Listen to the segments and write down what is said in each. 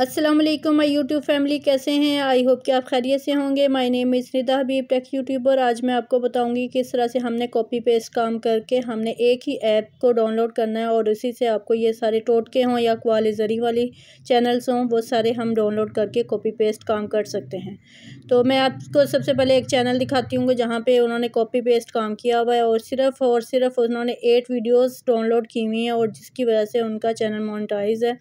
Aslam my YouTube family कैसे हैं I hope कि आप खैरियत से होंगे my name is Nida Habib tech YouTuber आज मैं आपको बताऊंगी किस तरह से हमने कॉपी पेस्ट काम करके हमने एक ही ऐप को डाउनलोड करना है और उसी से आपको ये सारे टोटके हों या क्वाल जरी वाली चैनल्स हों वो सारे हम डाउनलोड करके कॉपी पेस्ट काम कर सकते हैं तो मैं आपको सबसे पहले एक चैनल दिखाती हूँ जहाँ पर उन्होंने कॉपी पेस्ट काम किया हुआ है और सिर्फ़ और सिर्फ उन्होंने एट वीडियोज़ डाउनलोड की हुई हैं और जिसकी वजह से उनका चैनल मोनिटाइज है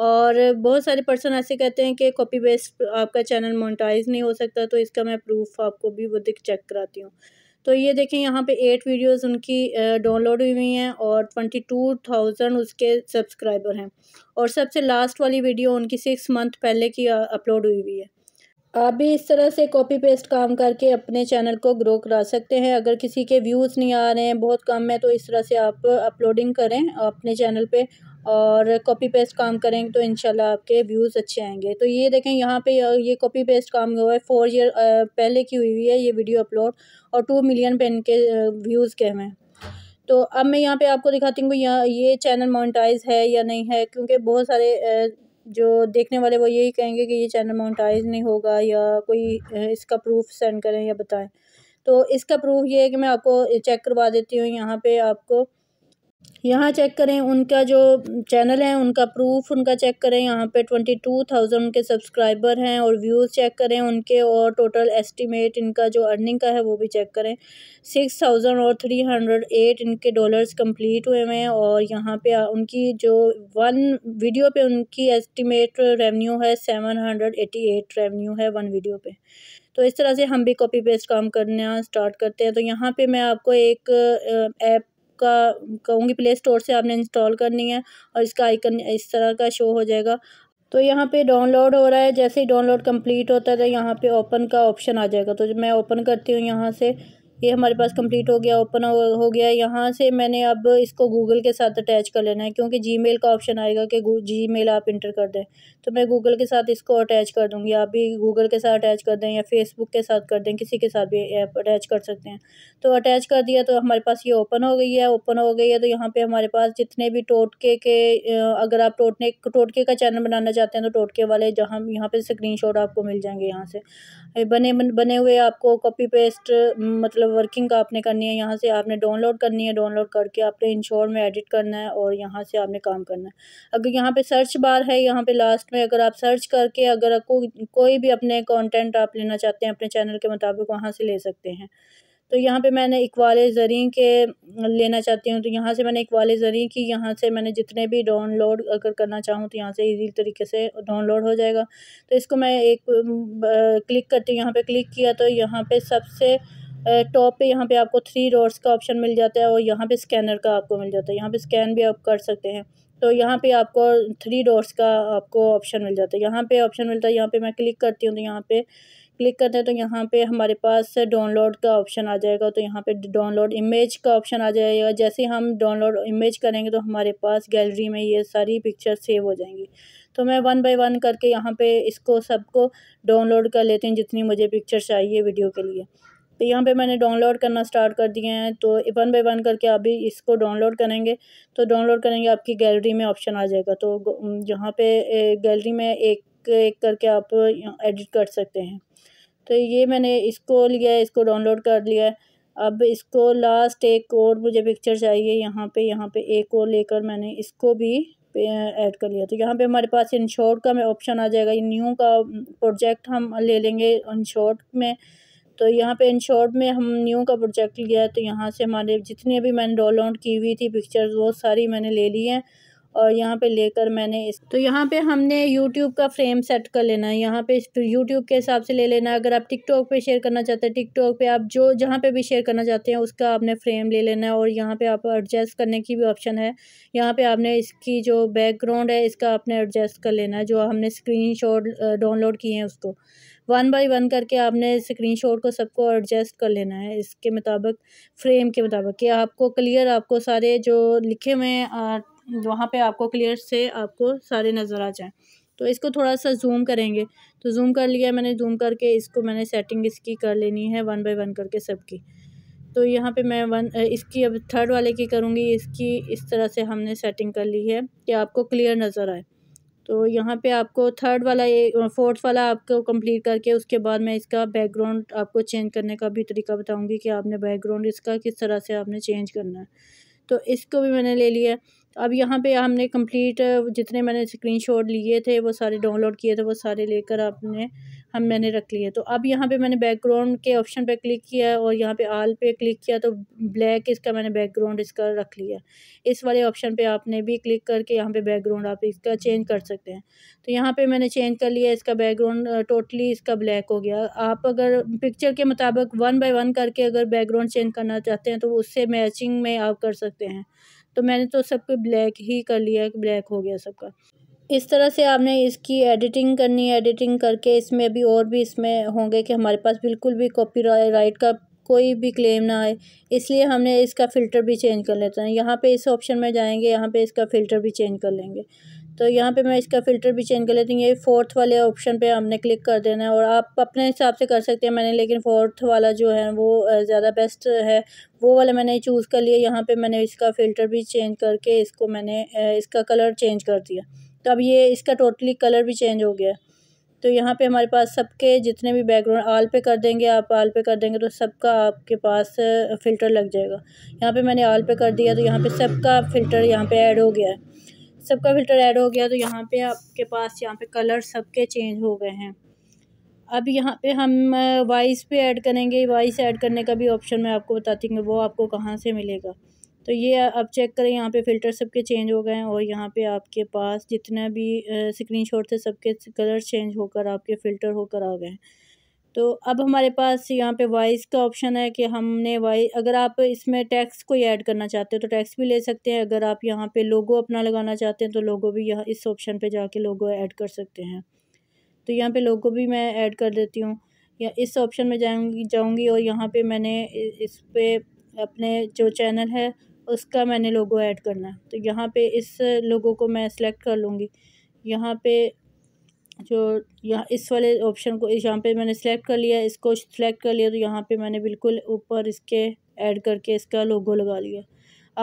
और बहुत सारे पर्सन ऐसे कहते हैं कि कॉपी पेस्ट आपका चैनल मोनिटाइज नहीं हो सकता तो इसका मैं प्रूफ आपको भी वो दिख चेक कराती हूँ तो ये देखें यहाँ पे एट वीडियोस उनकी डाउनलोड हुई हुई हैं और ट्वेंटी टू थाउजेंड उसके सब्सक्राइबर हैं और सबसे लास्ट वाली वीडियो उनकी सिक्स मंथ पहले की अपलोड हुई हुई है आप भी इस तरह से कॉपी पेस्ट काम करके अपने चैनल को ग्रो करा सकते हैं अगर किसी के व्यूज़ नहीं आ रहे हैं बहुत कम है तो इस तरह से आप अपलोडिंग करें अपने चैनल पे और कॉपी पेस्ट काम करेंगे तो इनशाला आपके व्यूज़ अच्छे आएंगे तो ये देखें यहाँ पे ये कॉपी पेस्ट काम हुआ है फोर ईयर पहले की हुई हुई है ये वीडियो अपलोड और टू मिलियन पेन के व्यूज़ के हैं तो अब मैं यहाँ पे आपको दिखाती हूँ यहाँ ये चैनल मोनिटाइज है या नहीं है क्योंकि बहुत सारे जो देखने वाले वो यही कहेंगे कि ये चैनल मोनिटाइज नहीं होगा या कोई इसका प्रूफ सेंड करें या बताएं तो इसका प्रूफ ये है कि मैं आपको चेक करवा देती हूँ यहाँ पे आपको यहाँ चेक करें उनका जो चैनल है उनका प्रूफ उनका चेक करें यहाँ पे ट्वेंटी टू थाउजेंड उनके सब्सक्राइबर हैं और व्यूज़ चेक करें उनके और टोटल एस्टीमेट इनका जो अर्निंग का है वो भी चेक करें सिक्स थाउजेंड और थ्री हंड्रेड एट इनके डॉलर्स कंप्लीट हुए हुए हैं और यहाँ पे उनकी जो वन वीडियो पे उनकी एस्टिमेट रेवन्यू है सेवन हंड्रेड एट रेवेन्यू है वन वीडियो पर तो इस तरह से हम भी कॉपी पेस्ट काम करना स्टार्ट करते हैं तो यहाँ पे मैं आपको एक ऐप आपका कहूँगी प्ले स्टोर से आपने इंस्टॉल करनी है और इसका आइकन इस तरह का शो हो जाएगा तो यहाँ पे डाउनलोड हो रहा है जैसे ही डाउनलोड कंप्लीट होता है तो यहाँ पे ओपन का ऑप्शन आ जाएगा तो जब मैं ओपन करती हूँ यहाँ से ये हमारे पास कंप्लीट हो गया ओपन हो गया यहाँ से मैंने अब इसको गूगल के साथ अटैच कर लेना है क्योंकि जी का ऑप्शन आएगा कि जी आप इंटर कर दें तो मैं गूगल के साथ इसको अटैच कर दूँगी आप भी गूगल के साथ अटैच कर दें या फेसबुक के साथ कर दें किसी के साथ भी ऐप अटैच कर सकते हैं तो अटैच कर दिया तो हमारे पास ये ओपन हो गई है ओपन हो गई है तो यहाँ पर हमारे पास जितने भी टोटके के अगर आप टोटने टोटके का चैनल बनाना चाहते हैं तो टोटके वाले जहाँ यहाँ पर स्क्रीन आपको मिल जाएंगे यहाँ से बने बने हुए आपको कॉपी पेस्ट मतलब वर्किंग का आपने करनी है यहाँ से आपने डाउनलोड करनी है डाउनलोड करके आपने इंश्योर में एडिट करना है और यहाँ से आपने काम करना है अगर यहाँ पे सर्च बार है यहाँ पे लास्ट में अगर आप सर्च करके अगर को, कोई भी अपने कंटेंट आप लेना चाहते हैं अपने चैनल के मुताबिक वहाँ से ले सकते हैं तो यहाँ पे मैंने इकवाल ज़रिए के लेना चाहती हूँ तो यहाँ से मैंने इकवाल ज़रिए की यहाँ से मैंने जितने भी डाउनलोड अगर करना चाहूँ तो यहाँ से इजी तरीके से डाउनलोड हो जाएगा तो इसको मैं एक क्लिक करती हूँ यहाँ पे क्लिक किया तो यहाँ पे सबसे टॉप पे यहाँ पे आपको थ्री डॉट्स का ऑप्शन मिल जाता है और यहाँ पे स्कैनर का आपको मिल जाता है यहाँ पे स्कैन भी आप कर सकते हैं तो यहाँ पे आपको थ्री डॉट्स का आपको ऑप्शन मिल जाता है यहाँ पे ऑप्शन मिलता है यहाँ पे मैं क्लिक करती हूँ तो यहाँ पे क्लिक करते हैं तो यहाँ पे हमारे पास डाउनलोड का ऑप्शन आ जाएगा तो यहाँ पे डाउनलोड इमेज का ऑप्शन आ जाएगा जैसे हम डाउनलोड इमेज करेंगे तो हमारे पास गैलरी में ये सारी पिक्चर सेव हो जाएंगी तो मैं वन बाय वन करके यहाँ पे इसको सबको डाउनलोड कर लेती हूँ जितनी मुझे पिक्चर चाहिए वीडियो के लिए तो यहाँ पे मैंने डाउनलोड करना स्टार्ट कर दिए हैं तो वन बाई वन करके आप भी इसको डाउनलोड करेंगे तो डाउनलोड करेंगे आपकी गैलरी में ऑप्शन आ जाएगा तो यहाँ पे गैलरी में एक एक करके आप एडिट कर सकते हैं तो ये मैंने इसको लिया है इसको डाउनलोड कर लिया है अब इसको लास्ट एक और मुझे पिक्चर चाहिए यहाँ पर यहाँ पर एक और लेकर मैंने इसको भी ऐड कर लिया तो यहाँ पे हमारे पास इंश्योर का ऑप्शन आ जाएगा न्यू का प्रोजेक्ट हम ले लेंगे शॉर्ट में तो यहाँ पे इन शॉर्ट में हम न्यू का प्रोजेक्ट लिया है तो यहाँ से हमारे जितने भी मैंने डाउनलोड की हुई थी पिक्चर्स वो सारी मैंने ले ली हैं और यहाँ पे लेकर मैंने इस तो यहाँ पे हमने यूट्यूब का फ्रेम सेट कर लेना है यहाँ पे यूट्यूब के हिसाब से ले लेना है अगर आप टिकटॉक पे शेयर करना चाहते हैं टिकट पे आप जो जहाँ पे भी शेयर करना चाहते हैं उसका आपने फ्रेम ले लेना है और यहाँ पे आप एडजस्ट करने की भी ऑप्शन है यहाँ पे आपने इसकी जो बैकग्राउंड है इसका आपने एडजस्ट कर लेना है जो हमने स्क्रीन डाउनलोड किए हैं उसको वन बाय वन करके आपने स्क्रीनशॉट को सबको एडजस्ट कर लेना है इसके मुताबिक फ्रेम के मुताबिक कि आपको क्लियर आपको सारे जो लिखे हुए हैं वहाँ पे आपको क्लियर से आपको सारे नज़र आ जाएँ तो इसको थोड़ा सा जूम करेंगे तो जूम कर लिया मैंने जूम करके इसको मैंने सेटिंग इसकी कर लेनी है वन बाय वन करके सबकी तो यहाँ पे मैं वन इसकी अब थर्ड वाले की करूँगी इसकी इस तरह से हमने सेटिंग कर ली है कि आपको क्लियर नज़र आए तो यहाँ पे आपको थर्ड वाला ये फोर्थ वाला आपको कंप्लीट करके उसके बाद मैं इसका बैकग्राउंड आपको चेंज करने का भी तरीका बताऊँगी कि आपने बैकग्राउंड इसका किस तरह से आपने चेंज करना है तो इसको भी मैंने ले लिया अब यहाँ पे हमने कंप्लीट जितने मैंने स्क्रीनशॉट लिए थे वो सारे डाउनलोड किए थे वो सारे लेकर आपने हम मैंने रख लिए तो अब यहाँ पे मैंने बैकग्राउंड के ऑप्शन पे क्लिक किया और यहाँ पे आल पे क्लिक किया तो ब्लैक इसका मैंने बैकग्राउंड इसका रख लिया इस वाले ऑप्शन पे आपने भी क्लिक करके यहाँ पे बैकग्राउंड आप इसका चेंज कर सकते हैं तो यहाँ पे मैंने चेंज कर लिया इसका बैकग्राउंड टोटली इसका ब्लैक हो गया आप अगर पिक्चर के मुताबिक वन बाई वन करके अगर बैकग्राउंड चेंज करना चाहते हैं तो उससे मैचिंग में आप कर सकते हैं तो मैंने तो सब ब्लैक ही कर लिया ब्लैक हो गया सबका इस तरह से आपने इसकी एडिटिंग करनी है एडिटिंग करके इसमें अभी और भी इसमें होंगे कि हमारे पास बिल्कुल भी कॉपी राइट का कोई भी क्लेम ना आए इसलिए हमने इसका फ़िल्टर भी चेंज कर लेते हैं यहाँ पे इस ऑप्शन में जाएंगे यहाँ पे इसका फ़िल्टर भी चेंज कर लेंगे तो यहाँ पे मैं इसका फ़िल्टर भी चेंज कर लेती हूँ ये फोर्थ वाले ऑप्शन पे हमने क्लिक कर देना है और आप अपने हिसाब से कर सकते हैं मैंने लेकिन फोर्थ वाला जो है वो ज़्यादा बेस्ट है वो वाला मैंने चूज़ कर लिया यहाँ पे मैंने इसका फ़िल्टर भी चेंज करके इसको मैंने इसका कलर चेंज कर दिया तो अब ये इसका टोटली कलर भी चेंज हो गया तो यहाँ पे हमारे पास सबके जितने भी बैकग्राउंड आल पे कर देंगे आप आल पे कर देंगे तो सबका आपके पास फ़िल्टर लग जाएगा यहाँ पे मैंने आल पे कर दिया तो यहाँ पे सबका फ़िल्टर यहाँ पे ऐड हो गया है सबका फिल्टर ऐड हो गया तो यहाँ पे आपके पास यहाँ पे कलर सबके चेंज हो गए हैं अब यहाँ पे हम वॉइस पे ऐड करेंगे वॉइस ऐड करने का भी ऑप्शन मैं आपको बताती हूँ वो आपको कहाँ से मिलेगा तो ये आप चेक करें यहाँ पे फ़िल्टर सबके चेंज हो गए हैं और यहाँ पे आपके पास जितना भी स्क्रीनशॉट थे सबके कलर चेंज होकर आपके फ़िल्टर होकर आ गए हैं तो अब हमारे पास यहाँ पे वॉइस का ऑप्शन है कि हमने वॉइस अगर आप इसमें टैक्स को ऐड करना चाहते हो तो टैक्स भी ले सकते हैं अगर आप यहाँ पे लोगो अपना लगाना चाहते हैं तो लोगो भी यहाँ इस ऑप्शन पे जाके लोगो ऐड कर सकते हैं तो यहाँ पे लोगो भी मैं ऐड कर देती हूँ या इस ऑप्शन में जाऊँगी जाऊँगी और यहाँ पर मैंने इस पर अपने जो चैनल है उसका मैंने लोगो ऐड करना है तो यहाँ पर इस लोगो को मैं सिलेक्ट कर लूँगी यहाँ पर जो यहाँ इस वाले ऑप्शन को यहाँ पे मैंने सेलेक्ट कर लिया इसको सेलेक्ट कर लिया तो यहाँ पे मैंने बिल्कुल ऊपर इसके ऐड करके इसका लोगो लगा लिया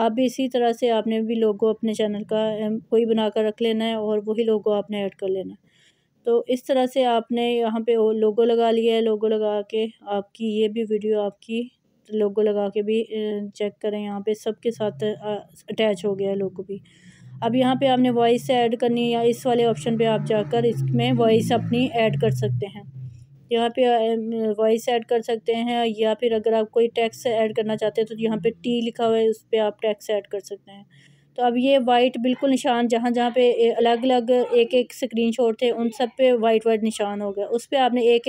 आप भी इसी तरह से आपने भी लोगो अपने चैनल का कोई बना कर रख लेना है और वही लोगो आपने ऐड कर लेना है तो इस तरह से आपने यहाँ पे लोगो लगा लिया है लोगो लगा के आपकी ये भी वीडियो आपकी लोगो लगा के भी चेक करें यहाँ पे सबके साथ अटैच हो गया है लोगो भी अब यहाँ पे आपने वॉइस ऐड करनी या इस वाले ऑप्शन पे आप जाकर इसमें वॉइस अपनी ऐड कर सकते हैं यहाँ पे वॉइस ऐड कर सकते हैं या फिर अगर आप कोई टैक्स ऐड करना चाहते हैं तो यहाँ पे टी लिखा हुआ है उस पर आप टैक्स ऐड कर सकते हैं तो अब ये वाइट बिल्कुल निशान जहाँ जहाँ पे अलग अलग एक एक स्क्रीन थे उन सब पे वाइट वाइट निशान हो गया उस पर आपने एक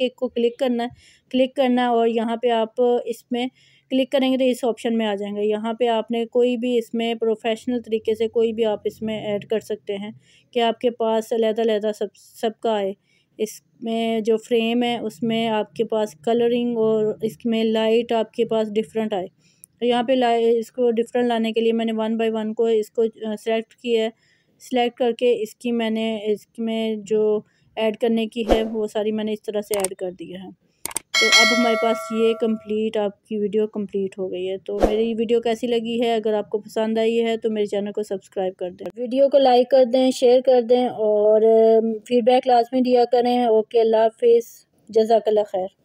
एक को क्लिक करना क्लिक करना और यहाँ पर आप इसमें क्लिक करेंगे तो इस ऑप्शन में आ जाएंगे यहाँ पे आपने कोई भी इसमें प्रोफेशनल तरीके से कोई भी आप इसमें ऐड कर सकते हैं कि आपके पास अलहदा सब सबका आए इसमें जो फ्रेम है उसमें आपके पास कलरिंग और इसमें लाइट आपके पास डिफरेंट आए तो यहाँ पे ला इसको डिफरेंट लाने के लिए मैंने वन बाय वन को इसको सेलेक्ट किया है सिलेक्ट करके इसकी मैंने इसमें जो ऐड करने की है वो सारी मैंने इस तरह से ऐड कर दिया है तो अब हमारे पास ये कंप्लीट आपकी वीडियो कंप्लीट हो गई है तो मेरी वीडियो कैसी लगी है अगर आपको पसंद आई है तो मेरे चैनल को सब्सक्राइब कर दें वीडियो को लाइक कर दें शेयर कर दें और फीडबैक um, लाजमी दिया करें ओके अल्लाह हाफिज़ जजाकल्ला खैर